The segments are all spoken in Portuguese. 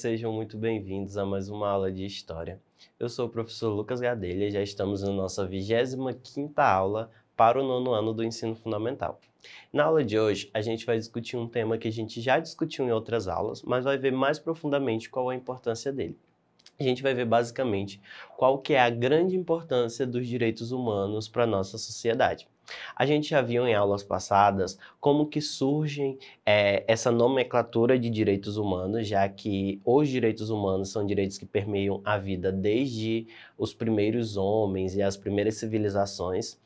sejam muito bem-vindos a mais uma aula de História. Eu sou o professor Lucas Gadelha e já estamos na nossa 25ª aula para o nono ano do ensino fundamental. Na aula de hoje, a gente vai discutir um tema que a gente já discutiu em outras aulas, mas vai ver mais profundamente qual é a importância dele. A gente vai ver basicamente qual que é a grande importância dos direitos humanos para a nossa sociedade. A gente já viu em aulas passadas como que surgem é, essa nomenclatura de direitos humanos, já que os direitos humanos são direitos que permeiam a vida desde os primeiros homens e as primeiras civilizações.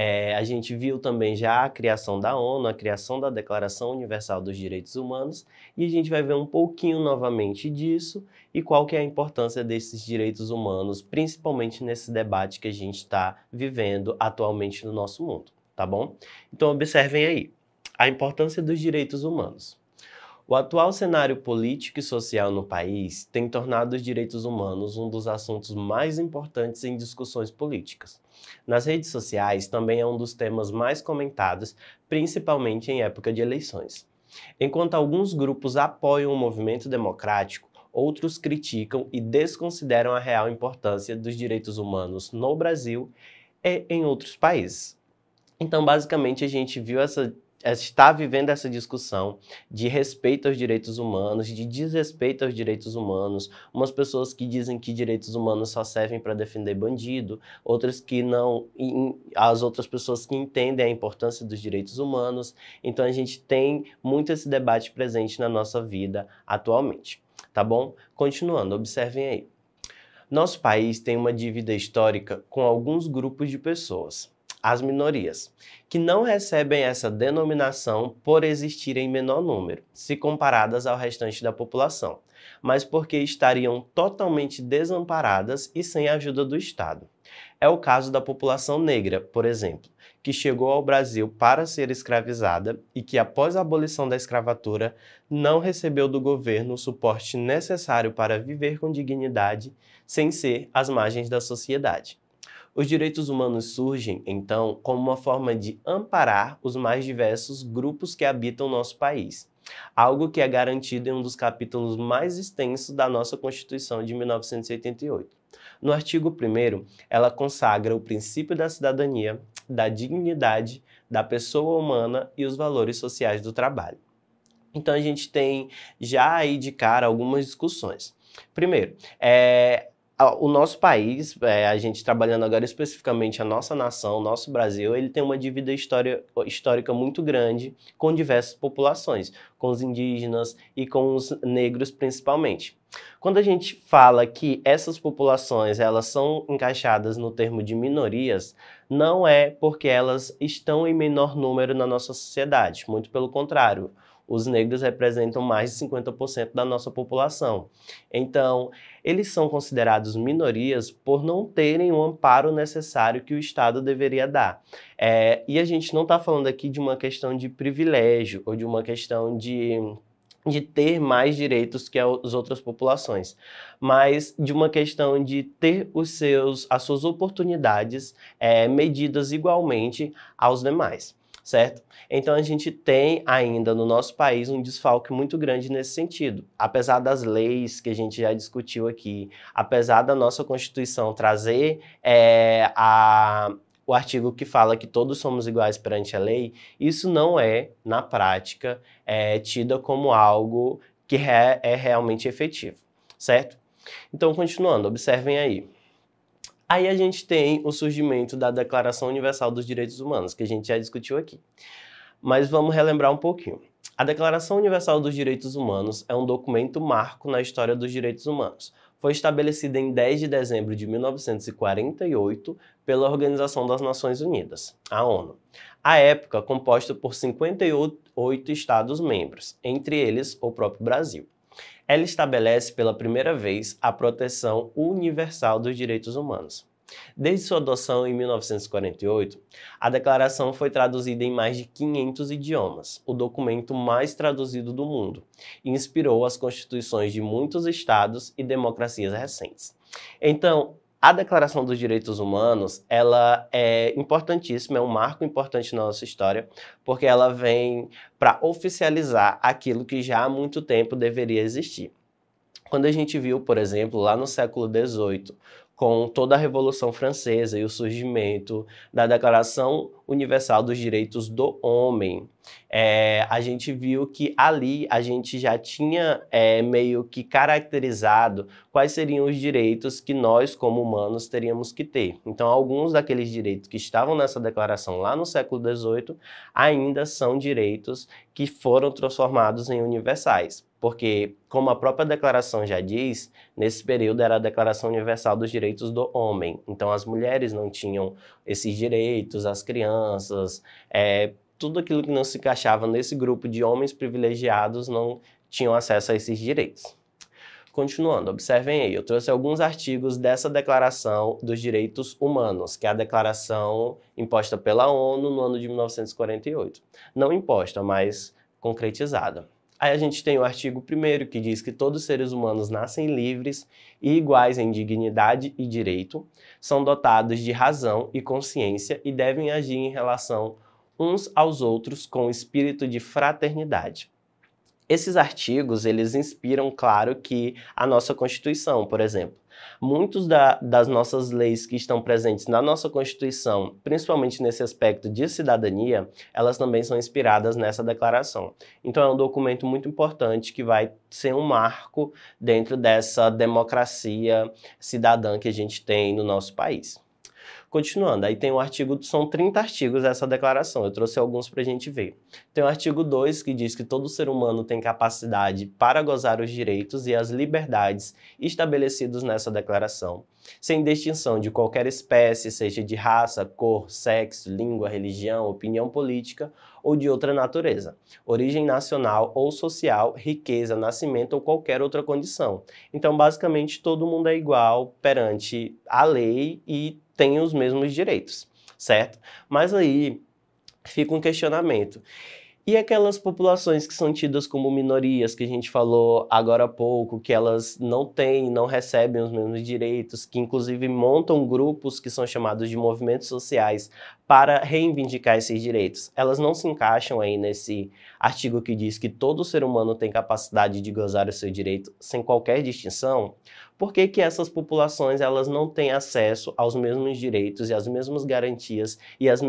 É, a gente viu também já a criação da ONU, a criação da Declaração Universal dos Direitos Humanos, e a gente vai ver um pouquinho novamente disso e qual que é a importância desses direitos humanos, principalmente nesse debate que a gente está vivendo atualmente no nosso mundo, tá bom? Então observem aí a importância dos direitos humanos. O atual cenário político e social no país tem tornado os direitos humanos um dos assuntos mais importantes em discussões políticas. Nas redes sociais também é um dos temas mais comentados, principalmente em época de eleições. Enquanto alguns grupos apoiam o movimento democrático, outros criticam e desconsideram a real importância dos direitos humanos no Brasil e em outros países. Então, basicamente, a gente viu essa eh, está vivendo essa discussão de respeito aos direitos humanos, de desrespeito aos direitos humanos, umas pessoas que dizem que direitos humanos só servem para defender bandido, outras que não, as outras pessoas que entendem a importância dos direitos humanos. Então a gente tem muito esse debate presente na nossa vida atualmente, tá bom? Continuando, observem aí. Nosso país tem uma dívida histórica com alguns grupos de pessoas as minorias, que não recebem essa denominação por existirem em menor número, se comparadas ao restante da população, mas porque estariam totalmente desamparadas e sem a ajuda do Estado. É o caso da população negra, por exemplo, que chegou ao Brasil para ser escravizada e que, após a abolição da escravatura, não recebeu do governo o suporte necessário para viver com dignidade sem ser às margens da sociedade. Os direitos humanos surgem, então, como uma forma de amparar os mais diversos grupos que habitam nosso país, algo que é garantido em um dos capítulos mais extensos da nossa Constituição de 1988. No artigo 1, ela consagra o princípio da cidadania, da dignidade da pessoa humana e os valores sociais do trabalho. Então a gente tem já aí de cara algumas discussões. Primeiro, é, o nosso país, é, a gente trabalhando agora especificamente a nossa nação, o nosso Brasil, ele tem uma dívida história, histórica muito grande com diversas populações, com os indígenas e com os negros principalmente. Quando a gente fala que essas populações elas são encaixadas no termo de minorias, não é porque elas estão em menor número na nossa sociedade, muito pelo contrário. Os negros representam mais de 50% da nossa população. Então, eles são considerados minorias por não terem o amparo necessário que o Estado deveria dar. É, e a gente não está falando aqui de uma questão de privilégio ou de uma questão de de ter mais direitos que as outras populações, mas de uma questão de ter os seus, as suas oportunidades é, medidas igualmente aos demais certo? Então a gente tem ainda no nosso país um desfalque muito grande nesse sentido. Apesar das leis que a gente já discutiu aqui, apesar da nossa Constituição trazer é, a, o artigo que fala que todos somos iguais perante a lei, isso não é, na prática, é, tida como algo que é, é realmente efetivo, certo? Então, continuando, observem aí. Aí a gente tem o surgimento da Declaração Universal dos Direitos Humanos, que a gente já discutiu aqui. Mas vamos relembrar um pouquinho. A Declaração Universal dos Direitos Humanos é um documento marco na história dos direitos humanos. Foi estabelecida em 10 de dezembro de 1948 pela Organização das Nações Unidas, a ONU. À época, composta por 58 estados-membros, entre eles o próprio Brasil. Ela estabelece pela primeira vez a proteção universal dos direitos humanos. Desde sua adoção em 1948, a declaração foi traduzida em mais de 500 idiomas, o documento mais traduzido do mundo, e inspirou as constituições de muitos estados e democracias recentes. Então, a Declaração dos Direitos Humanos, ela é importantíssima, é um marco importante na nossa história, porque ela vem para oficializar aquilo que já há muito tempo deveria existir. Quando a gente viu, por exemplo, lá no século XVIII, com toda a Revolução Francesa e o surgimento da Declaração Universal dos Direitos do Homem, é, a gente viu que ali a gente já tinha é, meio que caracterizado quais seriam os direitos que nós, como humanos, teríamos que ter. Então, alguns daqueles direitos que estavam nessa declaração lá no século XVIII ainda são direitos que foram transformados em universais. Porque, como a própria declaração já diz, nesse período era a Declaração Universal dos Direitos do Homem. Então, as mulheres não tinham esses direitos, as crianças, é, tudo aquilo que não se encaixava nesse grupo de homens privilegiados não tinham acesso a esses direitos. Continuando, observem aí, eu trouxe alguns artigos dessa Declaração dos Direitos Humanos, que é a declaração imposta pela ONU no ano de 1948. Não imposta, mas concretizada. Aí a gente tem o artigo 1 que diz que todos os seres humanos nascem livres e iguais em dignidade e direito, são dotados de razão e consciência e devem agir em relação uns aos outros com espírito de fraternidade. Esses artigos, eles inspiram, claro, que a nossa Constituição, por exemplo. Muitas da, das nossas leis que estão presentes na nossa Constituição, principalmente nesse aspecto de cidadania, elas também são inspiradas nessa declaração. Então é um documento muito importante que vai ser um marco dentro dessa democracia cidadã que a gente tem no nosso país. Continuando, aí tem o um artigo, são 30 artigos essa declaração, eu trouxe alguns para a gente ver. Tem o artigo 2 que diz que todo ser humano tem capacidade para gozar os direitos e as liberdades estabelecidos nessa declaração, sem distinção de qualquer espécie, seja de raça, cor, sexo, língua, religião, opinião política ou de outra natureza, origem nacional ou social, riqueza, nascimento ou qualquer outra condição. Então, basicamente, todo mundo é igual perante a lei e têm os mesmos direitos, certo? Mas aí fica um questionamento. E aquelas populações que são tidas como minorias, que a gente falou agora há pouco, que elas não têm, não recebem os mesmos direitos, que inclusive montam grupos que são chamados de movimentos sociais para reivindicar esses direitos. Elas não se encaixam aí nesse artigo que diz que todo ser humano tem capacidade de gozar o seu direito sem qualquer distinção. Por que, que essas populações elas não têm acesso aos mesmos direitos e às mesmas garantias e às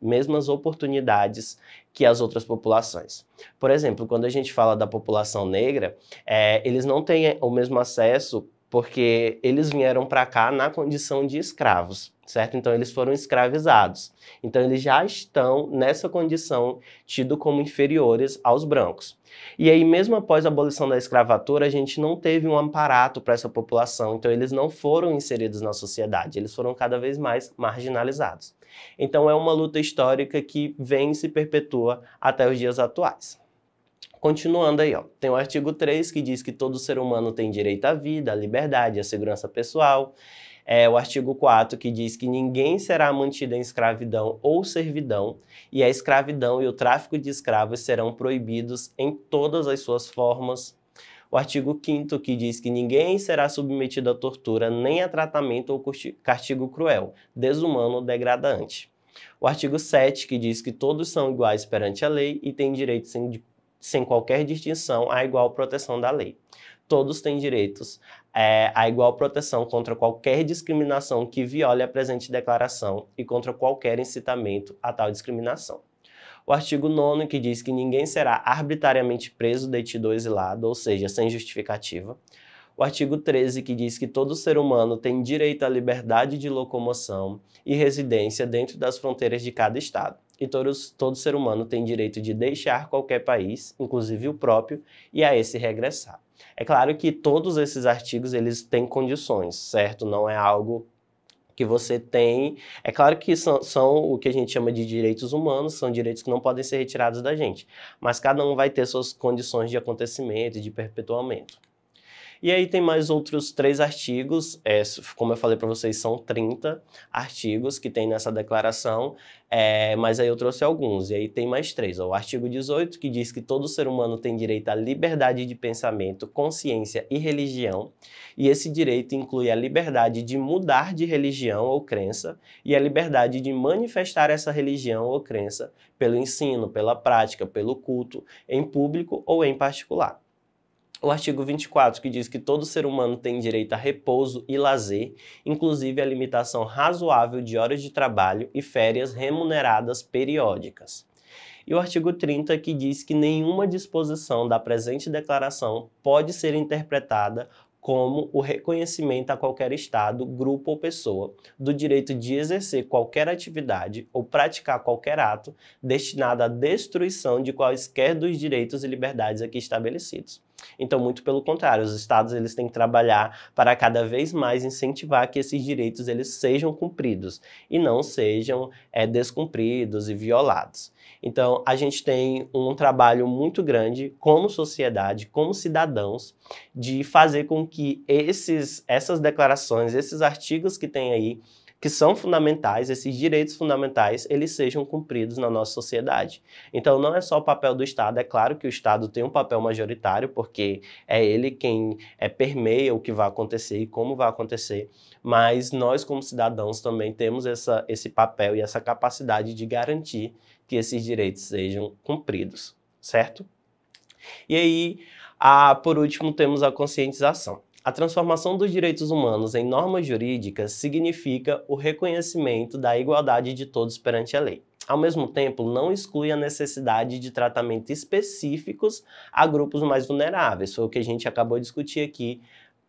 mesmas oportunidades que as outras populações? Por exemplo, quando a gente fala da população negra, é, eles não têm o mesmo acesso porque eles vieram para cá na condição de escravos certo? Então eles foram escravizados. Então eles já estão nessa condição tido como inferiores aos brancos. E aí mesmo após a abolição da escravatura, a gente não teve um amparato para essa população, então eles não foram inseridos na sociedade, eles foram cada vez mais marginalizados. Então é uma luta histórica que vem e se perpetua até os dias atuais. Continuando aí, ó, tem o artigo 3 que diz que todo ser humano tem direito à vida, à liberdade, à segurança pessoal é o artigo 4 que diz que ninguém será mantido em escravidão ou servidão, e a escravidão e o tráfico de escravos serão proibidos em todas as suas formas. O artigo 5 que diz que ninguém será submetido à tortura nem a tratamento ou castigo cruel, desumano ou degradante. O artigo 7 que diz que todos são iguais perante a lei e têm direito sem, sem qualquer distinção à igual proteção da lei. Todos têm direitos é, a igual proteção contra qualquer discriminação que viole a presente declaração e contra qualquer incitamento a tal discriminação. O artigo 9 que diz que ninguém será arbitrariamente preso, detido ou exilado, ou seja, sem justificativa. O artigo 13 que diz que todo ser humano tem direito à liberdade de locomoção e residência dentro das fronteiras de cada estado. E todos, todo ser humano tem direito de deixar qualquer país, inclusive o próprio, e a esse regressar. É claro que todos esses artigos eles têm condições, certo? Não é algo que você tem. É claro que são, são, o que a gente chama de direitos humanos, são direitos que não podem ser retirados da gente, mas cada um vai ter suas condições de acontecimento e de perpetuamento. E aí tem mais outros três artigos, é, como eu falei para vocês, são 30 artigos que tem nessa declaração, é, mas aí eu trouxe alguns, e aí tem mais três. Ó, o artigo 18, que diz que todo ser humano tem direito à liberdade de pensamento, consciência e religião, e esse direito inclui a liberdade de mudar de religião ou crença e a liberdade de manifestar essa religião ou crença pelo ensino, pela prática, pelo culto, em público ou em particular o artigo 24, que diz que todo ser humano tem direito a repouso e lazer, inclusive a limitação razoável de horas de trabalho e férias remuneradas periódicas. E o artigo 30, que diz que nenhuma disposição da presente declaração pode ser interpretada como o reconhecimento a qualquer Estado, grupo ou pessoa do direito de exercer qualquer atividade ou praticar qualquer ato destinado à destruição de quaisquer dos direitos e liberdades aqui estabelecidos. Então, muito pelo contrário, os estados eles têm que trabalhar para cada vez mais incentivar que esses direitos eles sejam cumpridos e não sejam é, descumpridos e violados. Então, a gente tem um trabalho muito grande como sociedade, como cidadãos, de fazer com que esses, essas declarações, esses artigos que tem aí, que são fundamentais, esses direitos fundamentais, eles sejam cumpridos na nossa sociedade. Então não é só o papel do Estado, é claro que o Estado tem um papel majoritário, porque é ele quem é, permeia o que vai acontecer e como vai acontecer, mas nós como cidadãos também temos essa, esse papel e essa capacidade de garantir que esses direitos sejam cumpridos, certo? E aí, a, ah, por último, temos a conscientização. A transformação dos direitos humanos em normas jurídicas significa o reconhecimento da igualdade de todos perante a lei. Ao mesmo tempo, não exclui a necessidade de tratamentos específicos a grupos mais vulneráveis, foi o que a gente acabou de discutir aqui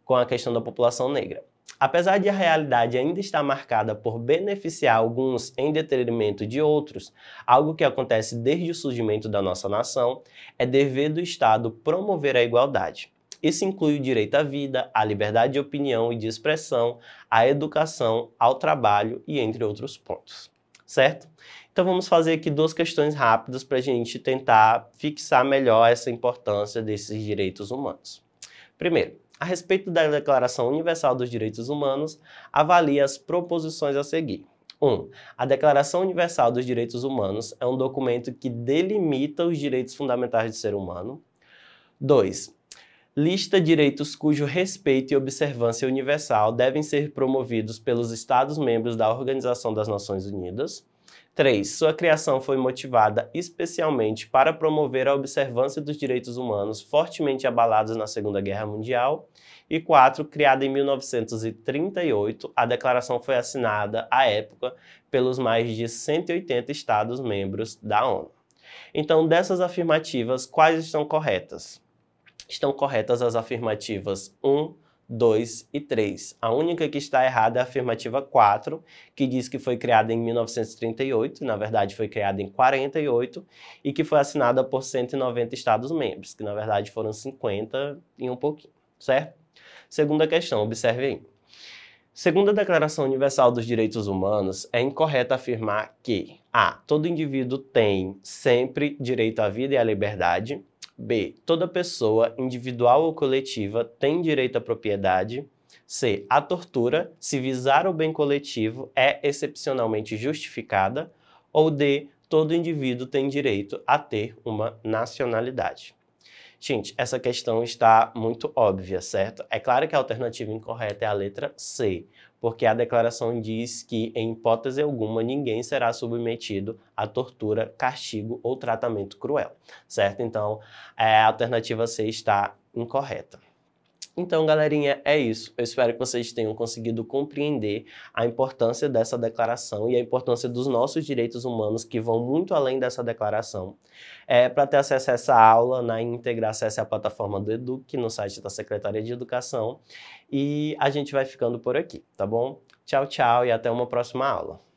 com a questão da população negra. Apesar de a realidade ainda estar marcada por beneficiar alguns em detrimento de outros, algo que acontece desde o surgimento da nossa nação, é dever do Estado promover a igualdade. Isso inclui o direito à vida, à liberdade de opinião e de expressão, à educação, ao trabalho e entre outros pontos. Certo? Então vamos fazer aqui duas questões rápidas para a gente tentar fixar melhor essa importância desses direitos humanos. Primeiro, a respeito da Declaração Universal dos Direitos Humanos, avalie as proposições a seguir. 1. Um, a Declaração Universal dos Direitos Humanos é um documento que delimita os direitos fundamentais do ser humano. 2 lista direitos cujo respeito e observância universal devem ser promovidos pelos Estados-membros da Organização das Nações Unidas. 3. Sua criação foi motivada especialmente para promover a observância dos direitos humanos fortemente abalados na Segunda Guerra Mundial. E 4. Criada em 1938, a declaração foi assinada, à época, pelos mais de 180 Estados-membros da ONU. Então, dessas afirmativas, quais estão corretas? Estão corretas as afirmativas 1, 2 e 3. A única que está errada é a afirmativa 4, que diz que foi criada em 1938, na verdade foi criada em 48, e que foi assinada por 190 Estados-membros, que na verdade foram 50 e um pouquinho, certo? Segunda questão, observe aí. Segundo a Declaração Universal dos Direitos Humanos, é incorreto afirmar que A. Todo indivíduo tem sempre direito à vida e à liberdade. B. Toda pessoa, individual ou coletiva, tem direito à propriedade. C. A tortura, se visar o bem coletivo, é excepcionalmente justificada. Ou D. Todo indivíduo tem direito a ter uma nacionalidade. Gente, essa questão está muito óbvia, certo? É claro que a alternativa incorreta é a letra C, porque a declaração diz que, em hipótese alguma, ninguém será submetido a tortura, castigo ou tratamento cruel, certo? Então, é, a alternativa C está incorreta. Então, galerinha, é isso. Eu espero que vocês tenham conseguido compreender a importância dessa declaração e a importância dos nossos direitos humanos que vão muito além dessa declaração. É, Para ter acesso a essa aula na né, íntegra, acesse a plataforma do Educ no site da Secretaria de Educação e a gente vai ficando por aqui, tá bom? Tchau, tchau e até uma próxima aula.